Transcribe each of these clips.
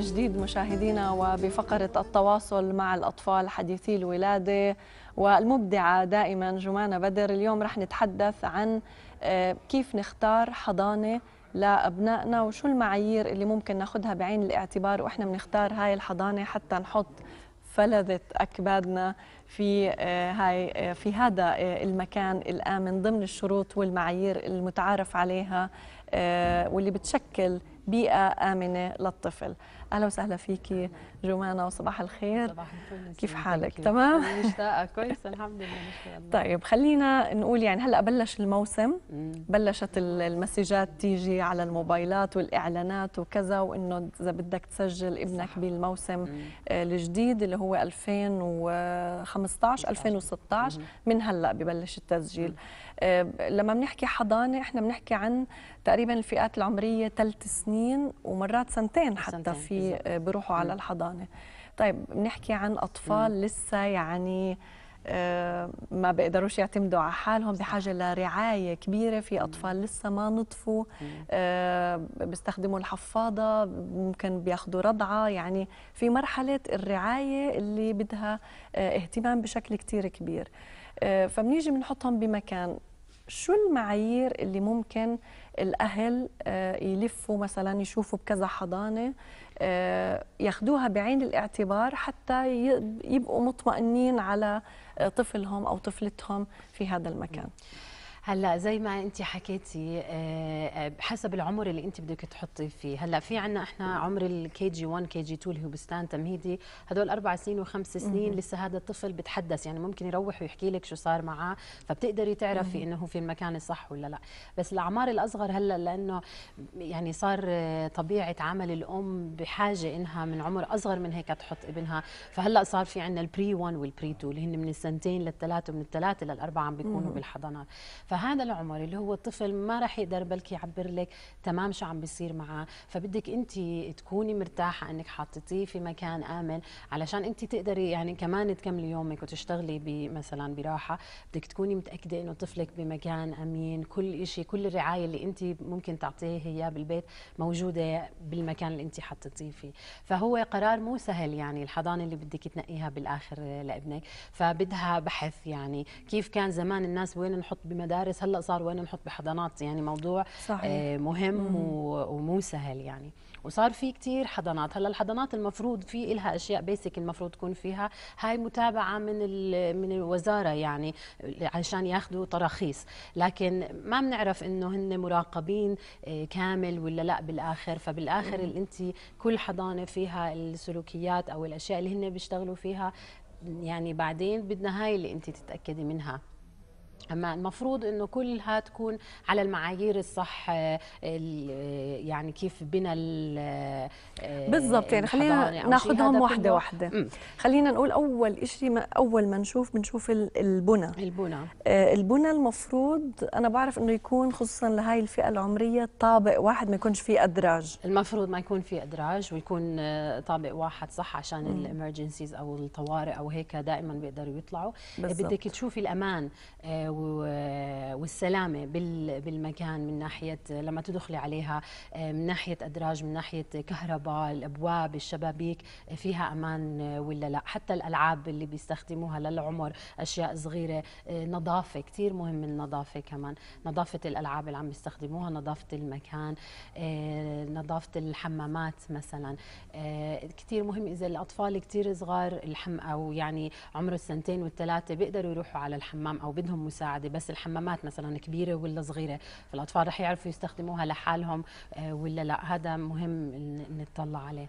جديد مشاهدينا وبفقرة التواصل مع الأطفال حديثي الولادة والمبدعة دائما جمانة بدر اليوم رح نتحدث عن آه، كيف نختار حضانة لأبنائنا وشو المعايير اللي ممكن ناخدها بعين الاعتبار وإحنا بنختار هاي الحضانة حتى نحط فلذة أكبادنا في آه، هاي آه، في هذا المكان الآمن ضمن الشروط والمعايير المتعارف عليها واللي بتشكل بيئه امنه للطفل اهلا وسهلا فيكي جمانه وصباح الخير صباح الفل كيف حالك تمام مشتاقه كويس الحمد لله طيب خلينا نقول يعني هلا بلش الموسم بلشت المسجات تيجي على الموبايلات والاعلانات وكذا وانه اذا بدك تسجل ابنك بالموسم آه، الجديد اللي هو 2015 2016 من هلا ببلش التسجيل آه، لما بنحكي حضانه احنا بنحكي عن تقريبا الفئات العمريه ثلاث سنين ومرات سنتين حتى سنتين في آه، بيروحوا على الحضانه طيب بنحكي عن اطفال مم. لسه يعني آه، ما بيقدروش يعتمدوا على حالهم بحاجة لرعاية كبيرة في أطفال لسه ما نطفوا بيستخدموا الحفاضة ممكن بياخذوا رضعة يعني في مرحلة الرعاية اللي بدها اهتمام بشكل كثير كبير فبنيجي بنحطهم بمكان شو المعايير اللي ممكن الاهل آه، يلفوا مثلا يشوفوا بكذا حضانه آه، ياخذوها بعين الاعتبار حتى يبقوا مطمئنين على آه، طفلهم او طفلتهم في هذا المكان هلا زي ما انت حكيتي آه، آه، حسب العمر اللي انت بدك تحطي فيه هلا في عندنا احنا عمر الكي جي 1 كي جي 2 اللي هو بستان تمهيدي هدول اربع سنين وخمس سنين لسه هذا الطفل بتحدث يعني ممكن يروح ويحكي لك شو صار معاه فبتقدري تعرفي انه هو في المكان الصح ولا لا بس الاعمار الاصغر هلا لانه يعني صار آه، طبيعه عمل الام بحاجه انها من عمر اصغر من هيك تحط ابنها فهلا صار في عندنا البري 1 والبري 2 اللي هن من السنتين للثلاثه ومن الثلاثه للاربعه عم بيكونوا بالحضانات فهذا العمر اللي هو الطفل ما راح يقدر بلكي يعبر لك تمام شو عم بيصير معه فبدك انت تكوني مرتاحه انك حاطتيه في مكان امن علشان انت تقدري يعني كمان تكملي يومك وتشتغلي مثلا براحه بدك تكوني متاكده انه طفلك بمكان امين كل شيء كل الرعايه اللي انت ممكن تعطيه اياه بالبيت موجوده بالمكان اللي انت حطيتيه فيه فهو قرار مو سهل يعني الحضانه اللي بدك تنقيها بالاخر لابنك فبدها بحث يعني كيف كان زمان الناس وين نحط بمدار المدارس هلا صار وين نحط بحضانات يعني موضوع صحيح. آه، مهم مم. ومو سهل يعني وصار في كتير حضانات هلا الحضانات المفروض في لها اشياء بيسك المفروض تكون فيها هاي متابعه من من الوزاره يعني عشان ياخذوا تراخيص لكن ما بنعرف انه هن مراقبين آه، كامل ولا لا بالاخر فبالاخر اللي انت كل حضانه فيها السلوكيات او الاشياء اللي هن بيشتغلوا فيها يعني بعدين بدنا هاي اللي انت تتاكدي منها أما المفروض أنه كلها تكون على المعايير الصح آه، آه، يعني كيف بنا آه، بالضبط يعني خلينا ناخذهم واحدة واحدة خلينا نقول أول شيء أول ما نشوف بنشوف البنى البنى البنى المفروض أنا بعرف أنه يكون خصوصا لهي الفئة العمرية طابق واحد ما يكونش فيه أدراج المفروض ما يكون فيه أدراج ويكون طابق واحد صح عشان الامرجنسيز أو الطوارئ أو هيك دائما بيقدروا يطلعوا بالزبط. بدك تشوفي الأمان والسلامه بالمكان من ناحيه لما تدخلي عليها آه، من ناحيه ادراج من ناحيه كهرباء الابواب الشبابيك آه، فيها امان آه، ولا لا حتى الالعاب اللي بيستخدموها للعمر اشياء صغيره نظافه كثير مهم النظافه كمان نظافه الالعاب اللي عم بيستخدموها نظافه المكان نظافه الحمامات مثلا كثير مهم اذا الاطفال كثير صغار الحم او يعني عمره السنتين والثلاثه بيقدروا يروحوا على الحمام او بدهم مساعدة المساعده بس الحمامات مثلا كبيره ولا صغيره فالاطفال رح يعرفوا يستخدموها لحالهم آه، ولا لا هذا مهم نطلع عليه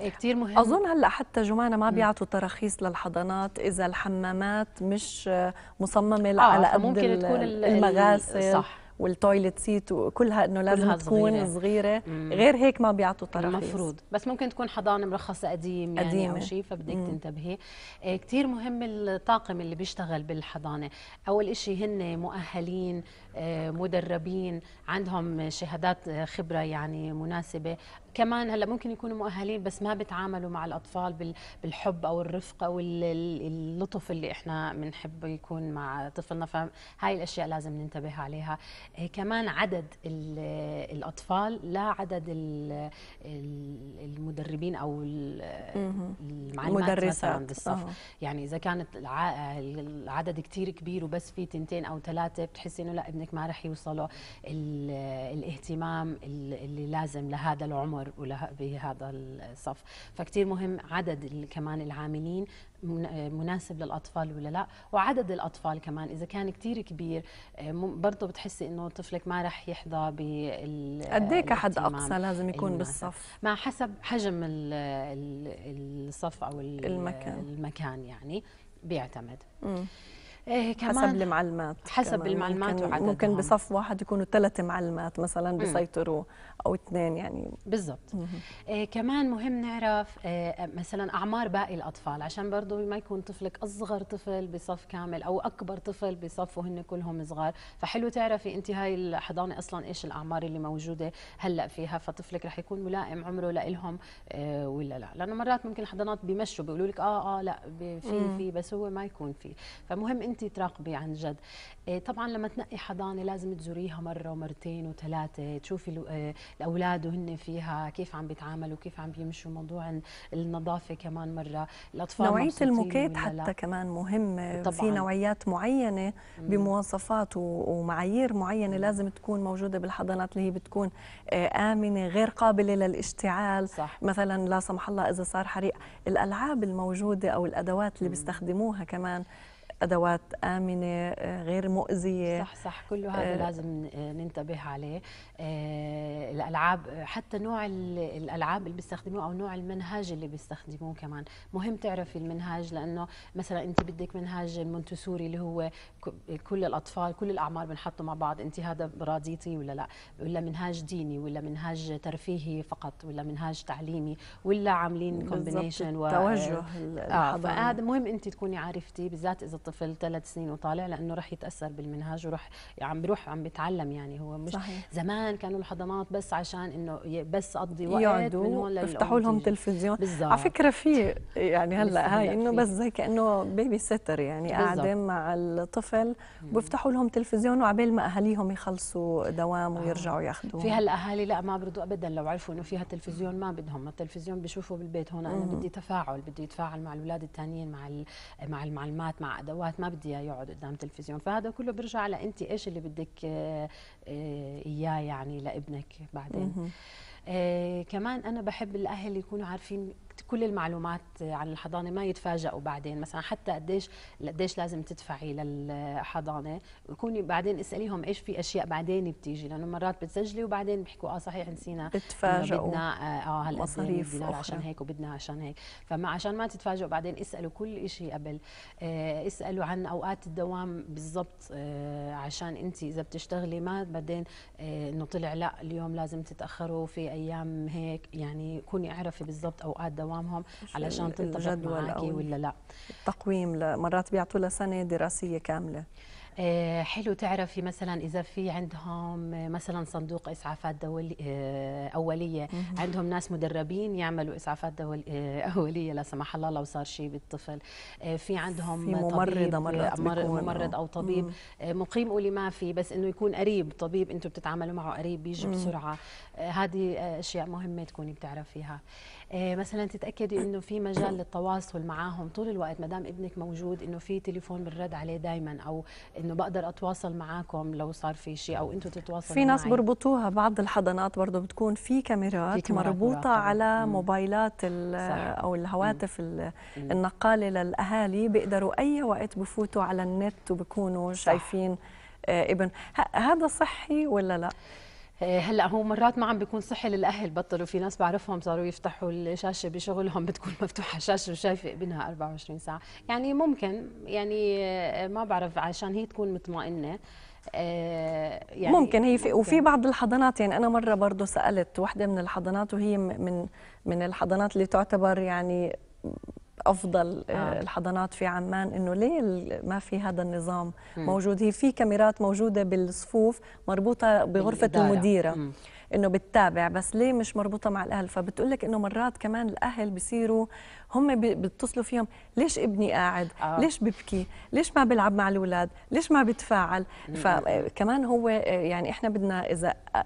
آه، كثير مهم اظن هلا حتى جمانه ما بيعطوا تراخيص للحضانات اذا الحمامات مش آه، مصممه آه على قد ممكن تكون المغاسل صح والتويلت سيت وكلها انه لازم تكون صغيرة. صغيره غير هيك ما بيعطوا تراخيص المفروض بس ممكن تكون حضانه مرخصه قديم يعني قديمة. او شيء فبدك تنتبهي إيه، كثير مهم الطاقم اللي بيشتغل بالحضانه اول شيء هن مؤهلين إيه، مدربين عندهم شهادات إيه، خبره يعني مناسبه كمان هلا ممكن يكونوا مؤهلين بس ما بيتعاملوا مع الاطفال بالحب او الرفقه او اللطف اللي احنا بنحب يكون مع طفلنا فهاي الاشياء لازم ننتبه عليها إيه، كمان عدد الاطفال لا عدد المدربين او المعلمات مثلا بالصف يعني اذا كانت العدد كثير كبير وبس في تنتين او ثلاثه بتحسي انه لا ابنك ما راح يوصله الاهتمام اللي لازم لهذا العمر عمر بهذا الصف فكتير مهم عدد كمان العاملين مناسب للاطفال ولا لا وعدد الاطفال كمان اذا كان كتير كبير آه، برضه بتحسي انه طفلك ما راح يحظى بال قد ايه كحد اقصى لازم يكون المناسب. بالصف مع حسب حجم الصف او المكان المكان يعني بيعتمد مم. إيه كمان حسب المعلمات حسب كمان. المعلمات ممكن وعددهم ممكن بصف واحد يكونوا ثلاث معلمات مثلا بيسيطروا او اثنين يعني بالضبط إيه كمان مهم نعرف إيه مثلا اعمار باقي الاطفال عشان برضه ما يكون طفلك اصغر طفل بصف كامل او اكبر طفل بصف وهن كلهم صغار فحلو تعرفي انت هاي الحضانه اصلا ايش الاعمار اللي موجوده هلا فيها فطفلك رح يكون ملائم عمره لهم إيه ولا لا لانه مرات ممكن الحضانات بيمشوا بيقولوا لك اه اه لا في في بس هو ما يكون في فمهم انت تراقبي عن جد إيه، طبعا لما تنقي حضانه لازم تزوريها مره ومرتين وثلاثه تشوفي إيه، الاولاد وهن فيها كيف عم بيتعاملوا كيف عم بيمشوا موضوع النظافه كمان مره الاطفال نوعيه الموكيت حتى لا. كمان مهمه طبعاً. في نوعيات معينه بمواصفات ومعايير معينه لازم تكون موجوده بالحضانات اللي هي بتكون إيه، امنه غير قابله للاشتعال صح. مثلا لا سمح الله اذا صار حريق الالعاب الموجوده او الادوات اللي بيستخدموها كمان ادوات امنه آه، غير مؤذيه صح صح كل هذا آه لازم آه، ننتبه عليه آه الالعاب حتى نوع الالعاب اللي بيستخدموه او نوع المنهاج اللي بيستخدموه كمان مهم تعرفي المنهاج لانه مثلا انت بدك منهاج المونتسوري اللي هو كل الاطفال كل الاعمار بنحطوا مع بعض انت هذا راضيتي ولا لا ولا منهاج ديني ولا منهاج ترفيهي فقط ولا منهاج تعليمي ولا عاملين كومبينيشن و التوجه آه فهذا مهم انت تكوني عرفتي بالذات اذا الطفل ثلاث سنين وطالع لانه رح يتاثر بالمنهاج ورح عم بروح عم بتعلم يعني هو مش صحيح. زمان كانوا الحضانات بس عشان انه بس اقضي وقت يقعدوا من هون يفتحوا لهم تلفزيون بالزبط. على فكره في يعني هلا هاي انه بس زي كانه بيبي سيتر يعني قاعده مع الطفل بيفتحوا لهم تلفزيون وعبال ما اهاليهم يخلصوا دوام آه. ويرجعوا ياخذوه في هالاهالي لا ما برضوا ابدا لو عرفوا انه فيها تلفزيون ما بدهم التلفزيون بشوفوا بالبيت هون انا بدي تفاعل بدي يتفاعل مع الاولاد الثانيين مع مع المعلمات مع ادوات اوقات ما بدي اياه يقعد قدام تلفزيون فهذا كله بيرجع انت ايش اللي بدك آه، آه، اياه يعني لابنك بعدين آه كمان انا بحب الاهل يكونوا عارفين كل المعلومات عن الحضانه ما يتفاجئوا بعدين مثلا حتى قديش قديش لازم تدفعي للحضانه وكوني بعدين اساليهم ايش في اشياء بعدين بتيجي لانه مرات بتسجلي وبعدين بيحكوا اه صحيح نسينا بتفاجئوا بدنا اه هالمصاريف آه، دينار عشان هيك وبدنا عشان هيك فما عشان ما تتفاجئوا بعدين اسالوا كل شيء قبل آه اسالوا عن اوقات الدوام بالضبط آه عشان انت اذا بتشتغلي ما بعدين آه انه طلع لا اليوم لازم تتاخروا في ايام هيك يعني كوني اعرفي بالضبط اوقات دوام امامهم علشان تنطبق معاكي ولا لا التقويم مرات بيعطوا لها سنه دراسيه كامله آه، حلو تعرفي مثلا اذا في عندهم آه، مثلا صندوق اسعافات دولي آه، اوليه عندهم ناس مدربين يعملوا اسعافات دول اوليه لا سمح الله لو صار شيء بالطفل في عندهم في ممرضه مرات ممرض او طبيب مقيم ما في بس انه يكون قريب طبيب انتم بتتعاملوا معه قريب بيجي بسرعه هذه اشياء مهمه تكوني بتعرفيها إيه، مثلا تتاكدي انه في مجال للتواصل معهم طول الوقت ما دام ابنك موجود انه في تليفون بالرد عليه دائما او انه بقدر اتواصل معاكم لو صار في شيء او انتم تتواصلوا في ناس بربطوها بعض الحضانات برضه بتكون في كاميرات, في كاميرات مربوطه براحة. على مم. موبايلات او الهواتف مم. النقاله للاهالي بيقدروا اي وقت بفوتوا على النت وبكونوا شايفين آه، ابن هذا صحي ولا لا إيه، هلا هو مرات ما عم بيكون صحي للاهل بطلوا في ناس بعرفهم صاروا يفتحوا الشاشه بشغلهم بتكون مفتوحه الشاشه وشايفه ابنها 24 ساعه يعني ممكن يعني ما بعرف عشان هي تكون مطمئنه إيه، يعني ممكن هي في وفي بعض الحضانات يعني انا مره برضه سالت واحده من الحضانات وهي من من الحضانات اللي تعتبر يعني افضل آه،, آه. الحضانات في عمان انه ليه ما في هذا النظام مم. موجود هي في كاميرات موجوده بالصفوف مربوطه بغرفه بالإدارة. المديره مم. انه بتتابع بس ليه مش مربوطه مع الاهل فبتقول لك انه مرات كمان الاهل بصيروا هم بيتصلوا فيهم ليش ابني قاعد آه. ليش ببكي ليش ما بلعب مع الاولاد ليش ما بتفاعل فكمان هو آه، يعني احنا بدنا اذا آه،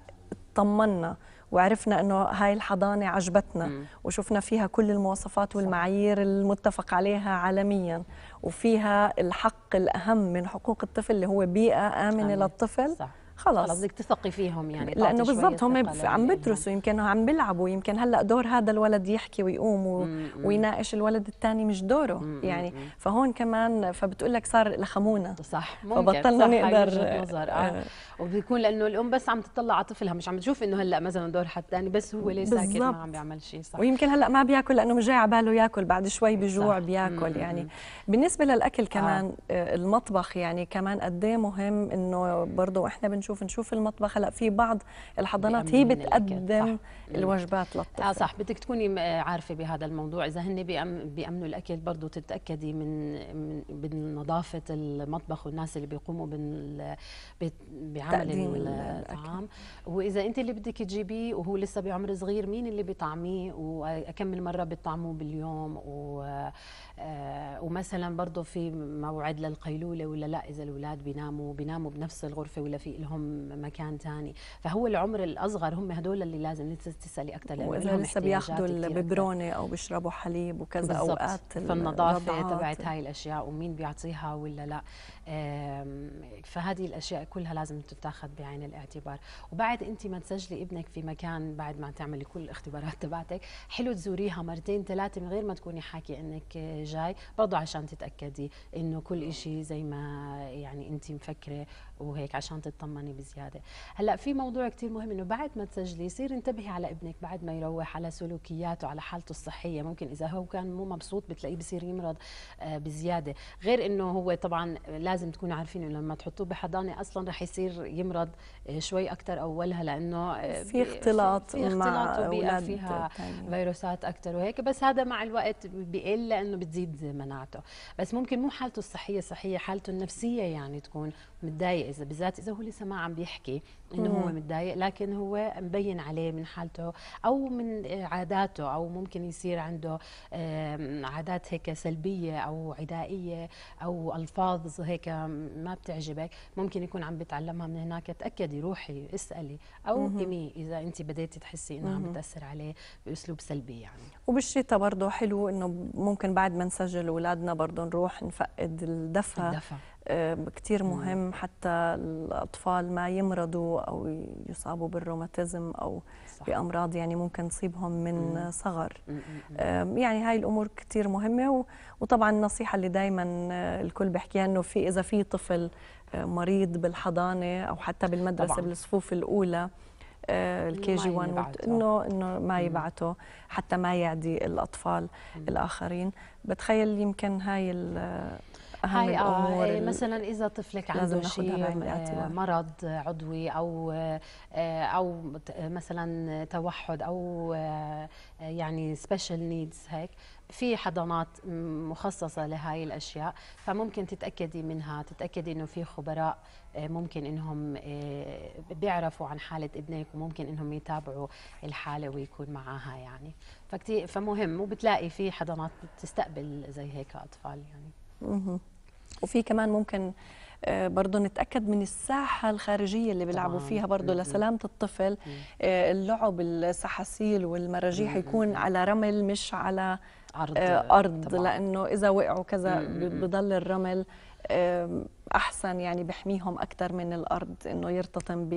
طمنا وعرفنا انه هاي الحضانه عجبتنا مم. وشفنا فيها كل المواصفات والمعايير المتفق عليها عالميا وفيها الحق الاهم من حقوق الطفل اللي هو بيئه امنه آمن. للطفل صح. خلاص بدك تثقي فيهم يعني لانه بالضبط هم عم بدرسوا يمكن عم بيلعبوا يمكن هلا دور هذا الولد يحكي ويقوم و... ويناقش الولد الثاني مش دوره مم. يعني فهون كمان فبتقول لك صار لخمونا صح ممكن فبطلنا نقدر نظر آه. آه. وبيكون لانه الام بس عم تطلع على طفلها مش عم تشوف انه هلا مثلا دور حد ثاني بس هو ليه ساكت ما عم بيعمل شيء صح ويمكن هلا ما بياكل لانه مش جاي على باله ياكل بعد شوي بجوع بياكل يعني بالنسبه للاكل آه. كمان آه. المطبخ يعني كمان قد إيه مهم انه برضه احنا بنشوف نشوف نشوف المطبخ هلا في بعض الحضانات هي بتقدم الوجبات للطفل اه صح بدك تكوني عارفه بهذا الموضوع اذا هن بيامنوا الاكل برضه تتاكدي من من نظافه المطبخ والناس اللي بيقوموا بعمل الطعام واذا انت اللي بدك تجيبيه وهو لسه بعمر صغير مين اللي بيطعميه وكم مره بتطعموه باليوم و آه، ومثلا برضه في موعد للقيلوله ولا لا اذا الاولاد بيناموا بيناموا بنفس الغرفه ولا في لهم لهم مكان تاني فهو العمر الاصغر هم هدول اللي لازم تسالي اكثر لانه لهم لسه بياخذوا الببرونه او بيشربوا حليب وكذا اوقات فالنظافه تبعت هاي الاشياء ومين بيعطيها ولا لا فهذه الاشياء كلها لازم تتاخذ بعين الاعتبار وبعد انت ما تسجلي ابنك في مكان بعد ما تعملي كل الاختبارات تبعتك حلو تزوريها مرتين ثلاثه من غير ما تكوني حاكي انك جاي برضه عشان تتاكدي انه كل شيء زي ما يعني انت مفكره وهيك عشان تطمني بزياده هلا في موضوع كثير مهم انه بعد ما تسجلي يصير انتبهي على ابنك بعد ما يروح على سلوكياته على حالته الصحيه ممكن اذا هو كان مو مبسوط بتلاقيه بصير يمرض آه، بزياده غير انه هو طبعا لازم لازم تكونوا عارفين انه لما تحطوه بحضانه اصلا رح يصير يمرض آه، شوي اكثر اولها لانه آه، في اختلاط في اختلاط وبيئه فيها فيروسات اكثر وهيك بس هذا مع الوقت بيقل لانه بتزيد مناعته بس ممكن مو حالته الصحيه صحيه حالته النفسيه يعني تكون متضايق اذا بالذات اذا هو لسه ما عم بيحكي انه هو متضايق لكن هو مبين عليه من حالته او من آه، عاداته او ممكن يصير عنده عادات هيك سلبيه او عدائيه او الفاظ هيك شركه ما بتعجبك ممكن يكون عم بتعلمها من هناك تاكدي روحي اسالي او قيمي اذا انت بديتي تحسي انها عم بتاثر عليه باسلوب سلبي يعني وبالشتاء برضه حلو انه ممكن بعد ما نسجل اولادنا برضه نروح نفقد الدفى, الدفى. كثير مهم حتى الاطفال ما يمرضوا او يصابوا بالروماتيزم او صح. بامراض يعني ممكن تصيبهم من صغر يعني هاي الامور كثير مهمه وطبعا النصيحه اللي دائما آه، الكل بحكيها انه في اذا في طفل آه، مريض بالحضانه او حتى بالمدرسه طبعاً. بالصفوف الاولى الكي جي 1 انه انه ما يبعته حتى ما يعدي الاطفال مم. الاخرين بتخيل يمكن هاي هاي آه، الامور آه مثلا اذا طفلك عنده شيء آه، مرض عضوي او آه، او مثلا توحد او يعني سبيشال نيدز هيك في حضانات مخصصه لهي الاشياء فممكن تتاكدي منها تتاكدي انه في خبراء ممكن انهم بيعرفوا عن حاله ابنك وممكن انهم يتابعوا الحاله ويكون معاها يعني فكتير فمهم وبتلاقي في حضانات بتستقبل زي هيك اطفال يعني وفي كمان ممكن آه، برضه نتاكد من الساحه الخارجيه اللي بيلعبوا فيها برضه لسلامه الطفل آه، اللعب السحاسيل والمراجيح يكون على رمل مش على عرض آه، ارض طبعاً. لانه اذا وقعوا كذا بضل الرمل احسن يعني بحميهم اكثر من الارض انه يرتطم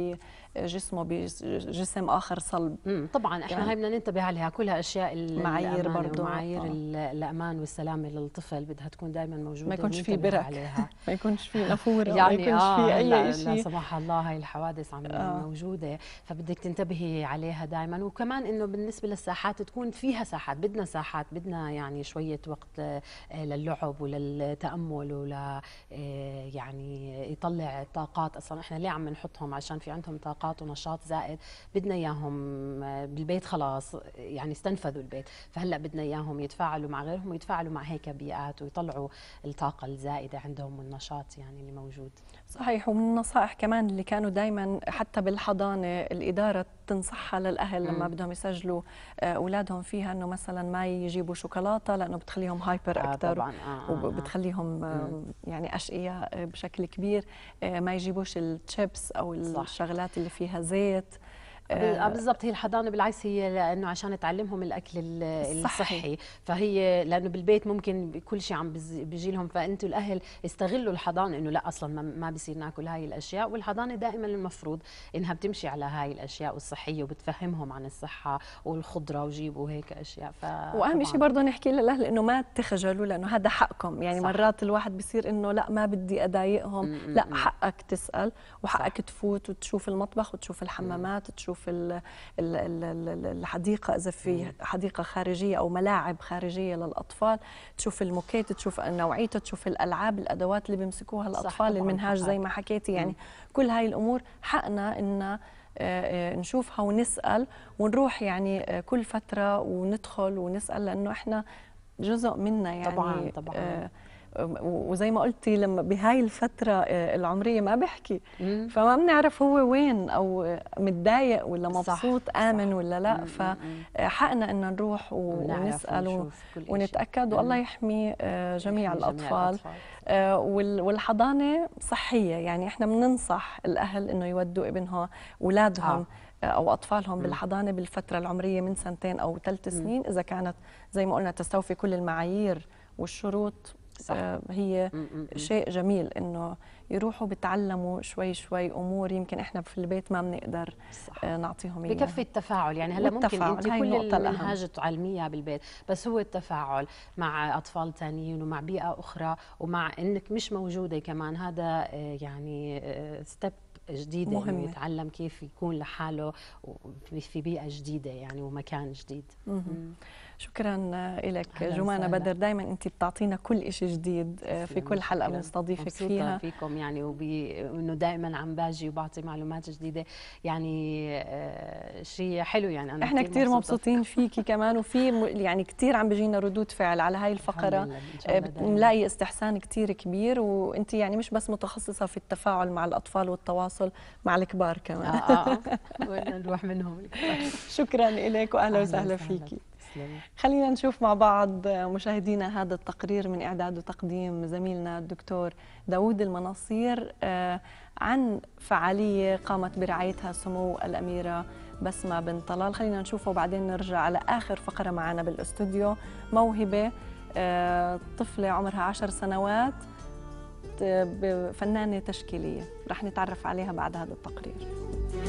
بجسمه بجسم اخر صلب طبعا احنا يعني هاي بدنا ننتبه عليها كلها اشياء المعايير برضه معايير آه. الامان والسلامه للطفل بدها تكون دائما موجوده ما يكونش في برك عليها ما يكونش في نافوره آه، يعني ما يكونش في آه اي شيء لا سمح الله هاي الحوادث عم آه. موجوده فبدك تنتبهي عليها دائما وكمان انه بالنسبه للساحات تكون فيها ساحات بدنا ساحات بدنا يعني شويه وقت آه، للعب وللتامل ولل آه، يعني يطلع طاقات اصلا احنا ليه عم نحطهم عشان في عندهم طاقات ونشاط زائد بدنا اياهم آه، بالبيت خلاص يعني استنفذوا البيت فهلا بدنا اياهم يتفاعلوا مع غيرهم ويتفاعلوا مع هيك بيئات ويطلعوا الطاقه الزائده عندهم والنشاط يعني اللي موجود صحيح ومن النصائح كمان اللي كانوا دائما حتى بالحضانه الاداره تنصحها للاهل لما بدهم يسجلوا آه، اولادهم فيها انه مثلا ما يجيبوا شوكولاته لانه بتخليهم هايبر آه، اكثر آه،, آه آه وبتخليهم آه يعني اشقياء بشكل كبير ما يجيبوش الشيبس او الشغلات اللي فيها زيت آه، بالضبط هي الحضانه بالعكس هي لانه عشان تعلمهم الاكل الصحي, الصحي. فهي لانه بالبيت ممكن كل شيء عم بيجي لهم فانتوا الاهل استغلوا الحضانه انه لا اصلا ما بصير ناكل هاي الاشياء والحضانه دائما المفروض انها بتمشي على هاي الاشياء الصحيه وبتفهمهم عن الصحه والخضره وجيبوا هيك اشياء ف واهم شيء برضه نحكي للاهل انه ما تخجلوا لانه هذا حقكم يعني صح. مرات الواحد بصير انه لا ما بدي اضايقهم لا حقك تسال وحقك صح. تفوت وتشوف المطبخ وتشوف الحمامات وتشوف في الحديقه اذا في حديقه خارجيه او ملاعب خارجيه للاطفال تشوف الموكيت تشوف نوعيته تشوف الالعاب الادوات اللي بيمسكوها الاطفال المنهاج زي ما حكيتي يعني كل هاي الامور حقنا ان آه، آه، نشوفها ونسال ونروح يعني آه، كل فتره وندخل ونسال لانه احنا جزء منا يعني طبعا طبعا وزي ما قلتي لما بهاي الفتره آه، العمريه ما بحكي فما بنعرف هو وين او متضايق ولا مبسوط صح. امن صح. ولا لا فحقنا ان نروح ونسال ونتاكد والله آه، يحمي جميع الاطفال جميع آه، والحضانه صحيه يعني احنا بننصح الاهل انه يودوا ابنهم اولادهم او اطفالهم بالحضانه بالفتره العمريه من سنتين او ثلاث سنين اذا كانت زي ما قلنا تستوفي كل المعايير والشروط صح. آه، هي شيء جميل انه يروحوا بتعلموا شوي شوي امور يمكن احنا في البيت ما بنقدر صح. آه، نعطيهم اياها بكفي التفاعل يعني هلا ممكن انت كل المنهج تعلميها بالبيت بس هو التفاعل مع اطفال ثانيين ومع بيئه اخرى ومع انك مش موجوده كمان هذا آه، يعني ستيب جديدة مهمة. يعني يتعلم كيف يكون لحاله في بيئة جديدة يعني ومكان جديد مهم. شكرا لك جمانة بدر دائما انت بتعطينا كل شيء جديد آه، في كل حلقه بنستضيفك فيها فيكم يعني وانه دائما عم باجي وبعطي معلومات جديده يعني آه، شيء حلو يعني انا احنا كثير مبسوطين فيكي كمان وفي يعني كثير عم بيجينا ردود فعل على هاي الفقره آه، بنلاقي استحسان كثير كبير وانت يعني مش بس متخصصه في التفاعل مع الاطفال والتواصل مع الكبار كمان اه اه نروح منهم شكرا لك واهلا وسهلا فيكي نعم. خلينا نشوف مع بعض مشاهدينا هذا التقرير من إعداد وتقديم زميلنا الدكتور داود المناصير آه، عن فعالية قامت برعايتها سمو الأميرة بسمة بن طلال خلينا نشوفه وبعدين نرجع على آخر فقرة معنا بالاستوديو موهبة آه، طفلة عمرها عشر سنوات فنانة تشكيلية رح نتعرف عليها بعد هذا التقرير